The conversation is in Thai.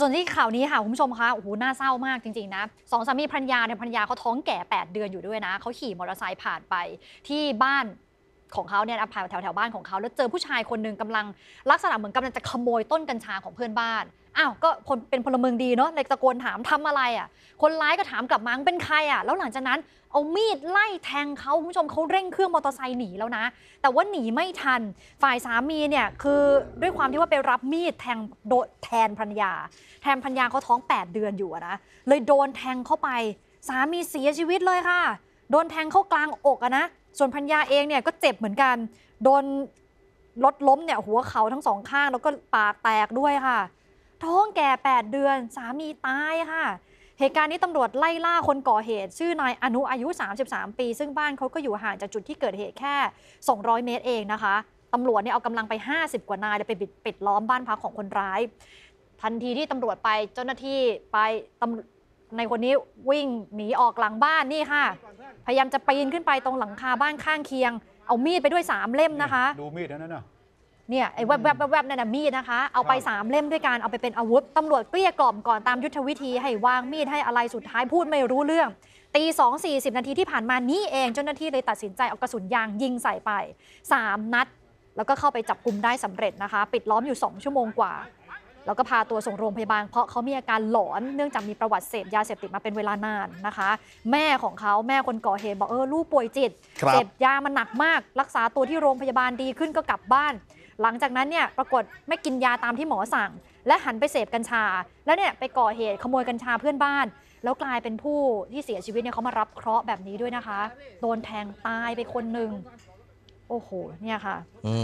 ส่วนที่ข่าวนี้ค่ะ คุณผู้ชมคะ โอ้โหน่าเศร้ามากจริงๆนะ สองสามีภรรยาเนี่ยภรรยาเขาท้องแก่ 8 เดือนอยู่ด้วยนะ เขาขี่มอเตอร์ไซค์ผ่านไปที่บ้านของเขาเนี่ยผ่านแถวแถวบ้านของเขาแล้วเจอผู้ชายคนหนึ่งกำลังลักษณะเหมือนกำลังจะขโมยต้นกัญชาของเพื่อนบ้านอ้าว ก็เป็นพลเมืองดีเนาะเลยตะโกนถามทำอะไรอะ่ะ คนร้ายก็ถามกลับมาเป็นใครอะ่ะ แล้วหลังจากนั้นเอามีดไล่แทงเขาคุณผู้ชมเขาเร่งเครื่องมอเตอร์ไซค์หนีแล้วนะ แต่ว่าหนีไม่ทัน ฝ่ายสามีเนี่ยคือด้วยความที่ว่าไปรับมีดแทงโดแทนพันยา แทนพันยาเขาท้อง 8 เดือนอยู่นะ เลยโดนแทงเข้าไปสามีเสียชีวิตเลยค่ะ โดนแทงเข้ากลางอกอะนะ ส่วนพันยาเองเนี่ยก็เจ็บเหมือนกันโดนรถล้มเนี่ยหัวเขาทั้งสองข้าง แล้วก็ปากแตกด้วยค่ะท้องแก่ 8 เดือนสามี ตายค่ะ เหตุการณ์นี้ตำรวจไล่ล่าคนก่อเหตุ ชื่อนายอนุอายุ 33 ปี ซึ่งบ้านเขาก็อยู่ห่างจากจุดที่เกิดเหตุแค่ 200 เมตรเองนะคะตำรวจเนี่ยเอากำลังไป 50 กว่านายเลยไปปิดล้อมบ้านพักของคนร้าย ทันทีที่ตำรวจไปเจ้าหน้าที่ไปในคนนี้วิ่งหนีออกหลังบ้านนี่ค่ะ พยายามจะปีนขึ้นไปตรงหลังคาบ้านข้างเคียง เอามีดไปด้วยสามเล่มนะคะดูมีดนั่นน่ะเนี่ย ไอ้แวบแวบแวบนั่นนะมีดนะคะ เอาไปสามเล่มด้วยการเอาไปเป็นอาวุธ ตำรวจเกลี้ยกล่อมก่อนตามยุทธวิธีให้วางมีดให้อะไรสุดท้ายพูดไม่รู้เรื่องตีสองสี่สิบนาทีที่ผ่านมานี้เองเจ้าหน้าที่เลยตัดสินใจเอากระสุนยางยิงใส่ไปสามนัด แล้วก็เข้าไปจับกลุ่มได้สำเร็จนะคะ ปิดล้อมอยู่สองชั่วโมงกว่า แล้วก็พาตัวส่งโรงพยาบาลเพราะเขามีอาการหลอนเนื่องจากมีประวัติเสพยาเสพติดมาเป็นเวลานานนะคะ แม่ของเขาแม่คนก่อเหตุบอกเออลูกป่วยจิตเสพยามันหนักมาก รักษาตัวที่โรงพยาบาลดีขึ้นก็กลับบ้านหลังจากนั้นเนี่ยปรากฏไม่กินยาตามที่หมอสั่ง และหันไปเสพกัญชา แล้วเนี่ยไปก่อเหตุขโมยกัญชาเพื่อนบ้าน แล้วกลายเป็นผู้ที่เสียชีวิตเนี่ยเขามารับเคราะห์แบบนี้ด้วยนะคะ โดนแทงตายไปคนหนึ่ง โอ้โหเนี่ยค่ะอื